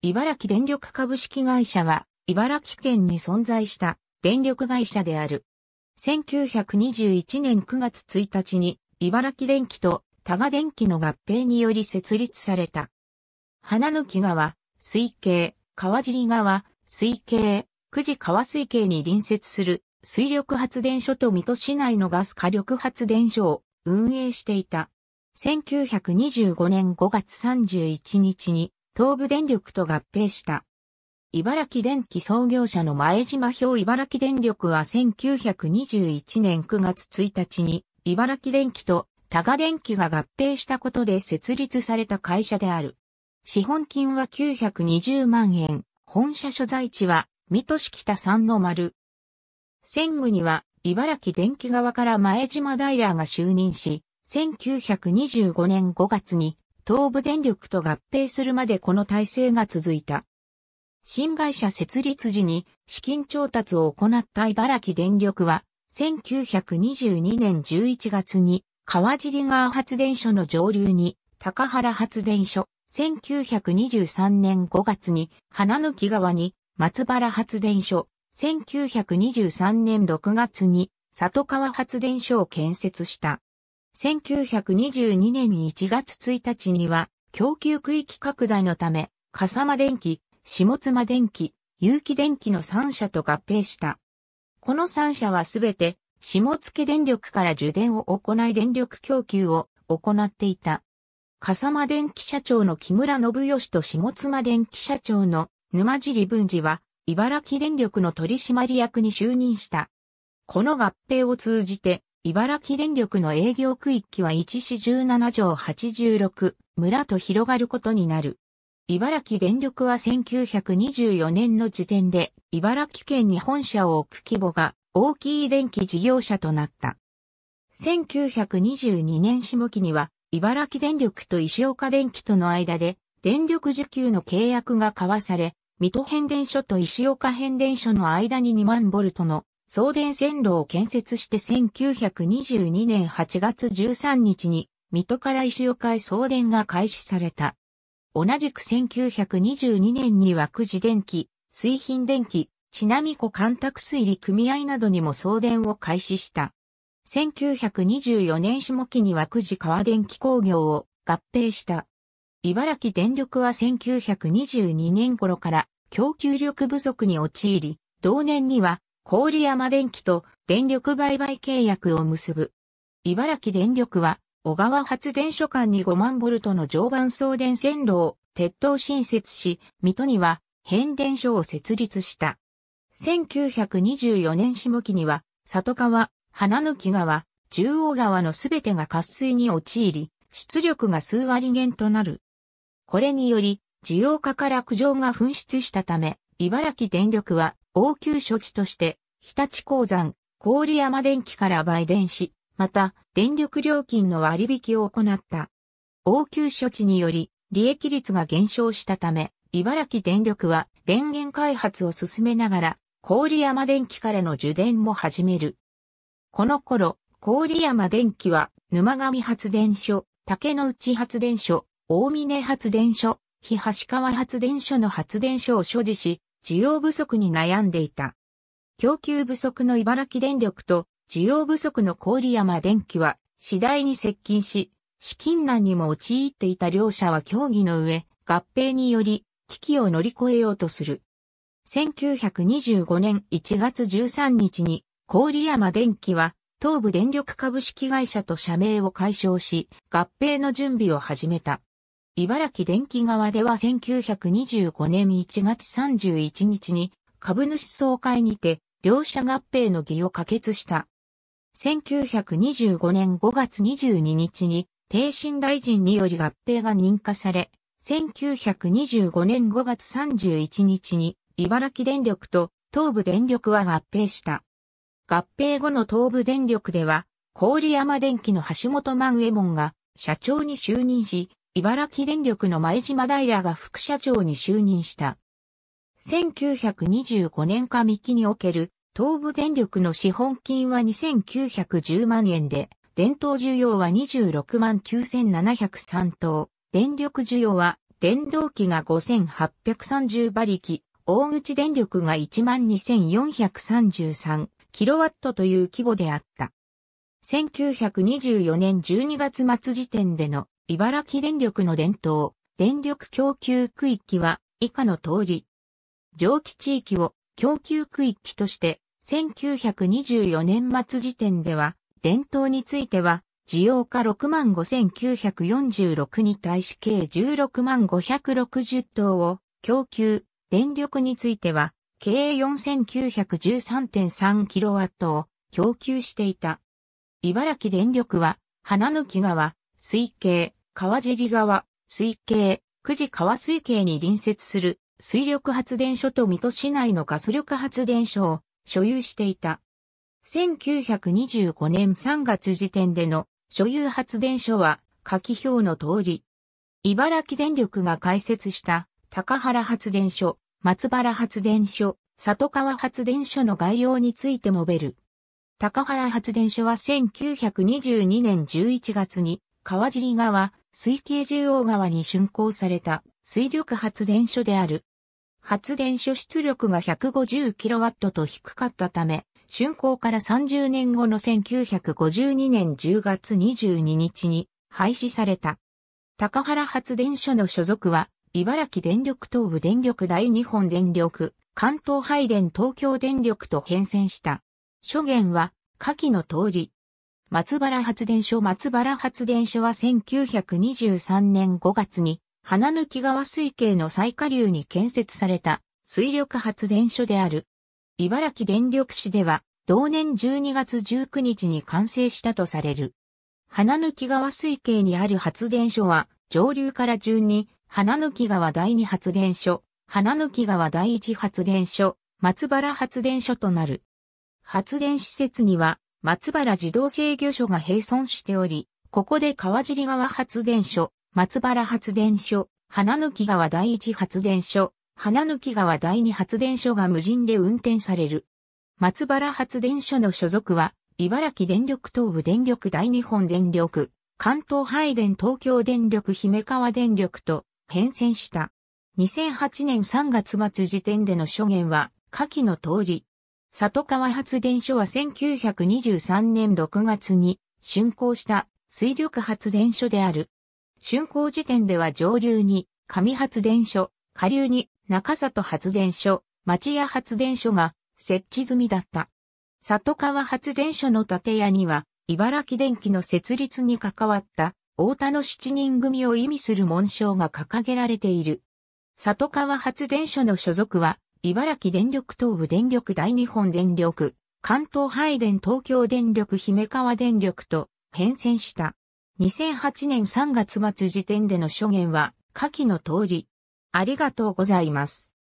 茨城電力株式会社は、茨城県に存在した電力会社である。1921年9月1日に、茨城電機と多賀電機の合併により設立された。花抜川、水系、川尻川、水系、久慈川水系に隣接する水力発電所と水戸市内のガス火力発電所を運営していた。1925年5月31日に東部電力と合併した。茨城電機創業者の前島表茨城電力は1921年9月1日に茨城電機と多賀電機が合併したことで設立された会社である。資本金は920万円。本社所在地は水戸市北三の丸。戦後には茨城電機側から前島平が就任し、1925年5月に東部電力と合併するまでこの体制が続いた。新会社設立時に資金調達を行った茨城電力は、1922年11月に川尻川発電所の上流に高原発電所、1923年5月に花の木川に松原発電所、1923年6月に里川発電所を建設した。1922年1月1日には、供給区域拡大のため、笠間電機、下妻電機、有機電機の3社と合併した。この3社はすべて、下付電力から受電を行い電力供給を行っていた。笠間電機社長の木村信義と下妻電機社長の沼尻文治は、茨城電力の取締役に就任した。この合併を通じて、茨城電力の営業区域は1市17条86村と広がることになる。茨城電力は1924年の時点で茨城県に本社を置く規模が大きい電気事業者となった。1922年下期には茨城電力と石岡電機との間で電力需給の契約が交わされ、水戸変電所と石岡変電所の間に2万ボルトの送電線路を建設して1922年8月13日に、水戸から石岡へ送電が開始された。同じく1922年には久慈電気、水品電気、ちなみ湖干拓水利組合などにも送電を開始した。1924年下期には久慈川電気工業を合併した。茨城電力は1922年頃から供給力不足に陥り、同年には郡山電機と電力売買契約を結ぶ。茨城電力は、小川発電所間に5万ボルトの常磐送電線路を鉄塔新設し、水戸には変電所を設立した。1924年下期には、里川、花抜川、中央川のすべてが渇水に陥り、出力が数割減となる。これにより、需要家から苦情が噴出したため、茨城電力は応急処置として、日立鉱山、郡山電機から売電し、また、電力料金の割引を行った。応急処置により、利益率が減少したため、茨城電力は電源開発を進めながら、郡山電機からの受電も始める。この頃、郡山電機は、沼上発電所、竹の内発電所、大峰発電所、日橋川発電所の発電所を所持し、需要不足に悩んでいた。供給不足の茨城電力と需要不足の郡山電機は次第に接近し、資金難にも陥っていた両者は協議の上、合併により危機を乗り越えようとする。1925年1月13日に郡山電機は東部電力株式会社と社名を解消し、合併の準備を始めた。茨城電気側では1925年1月31日に株主総会にて両社合併の議を可決した。1925年5月22日に定審大臣により合併が認可され、1925年5月31日に茨城電力と東部電力は合併した。合併後の東部電力では、郡山電機の橋本万右衛門が社長に就任し、茨城電力の前島平が副社長に就任した。1925年上期における東部電力の資本金は2910万円で、電灯需要は26万9703等、電力需要は電動機が5830馬力、大口電力が12433キロワットという規模であった。1924年12月末時点での茨城電力の伝統、電力供給区域は以下の通り。蒸気地域を供給区域として、1924年末時点では、伝統については、需要価65,946に対し計16560棟を供給、電力については、計 4913.3kW を供給していた。茨城電力は、花の木川、水系、川尻川、水系、久慈川水系に隣接する水力発電所と水戸市内のガス力発電所を所有していた。1925年3月時点での所有発電所は下記表の通り、茨城電力が開設した高原発電所、松原発電所、里川発電所の概要について述べる。高原発電所は1922年11月に川尻川、水系中央側に竣工された水力発電所である。発電所出力が 150kW と低かったため、竣工から30年後の1952年10月22日に廃止された。高原発電所の所属は、茨城電力東部電力大日本電力、関東配電東京電力と変遷した。諸言は、下記の通り、松原発電所松原発電所は1923年5月に、花抜川水系の最下流に建設された水力発電所である。茨城電力市では、同年12月19日に完成したとされる。花抜川水系にある発電所は、上流から順に、花抜川第二発電所、花抜川第一発電所、松原発電所となる。発電施設には、松原自動制御所が並存しており、ここで川尻川発電所、松原発電所、花抜川第一発電所、花抜川第二発電所が無人で運転される。松原発電所の所属は、茨城電力東部電力大日本電力、関東配電東京電力姫川電力と変遷した。2008年3月末時点での諸言は、下記の通り、里川発電所は1923年6月に竣工した水力発電所である。竣工時点では上流に上発電所、下流に中里発電所、町屋発電所が設置済みだった。里川発電所の建屋には、茨城電機の設立に関わった大田の七人組を意味する紋章が掲げられている。里川発電所の所属は茨城電力東部電力大日本電力、関東配電東京電力姫川電力と変遷した。2008年3月末時点での証言は下記の通り。ありがとうございます。